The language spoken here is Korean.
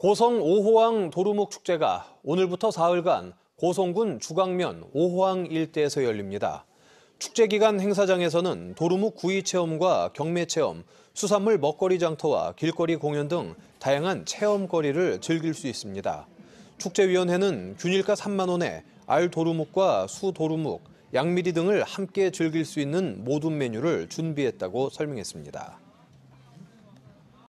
고성 오호항 도루묵 축제가 오늘부터 사흘간 고성군 주광면 오호항 일대에서 열립니다. 축제 기간 행사장에서는 도루묵 구이 체험과 경매 체험, 수산물 먹거리 장터와 길거리 공연 등 다양한 체험거리를 즐길 수 있습니다. 축제위원회는 균일가 3만 원에 알 도루묵과 수 도루묵, 양미리 등을 함께 즐길 수 있는 모든 메뉴를 준비했다고 설명했습니다.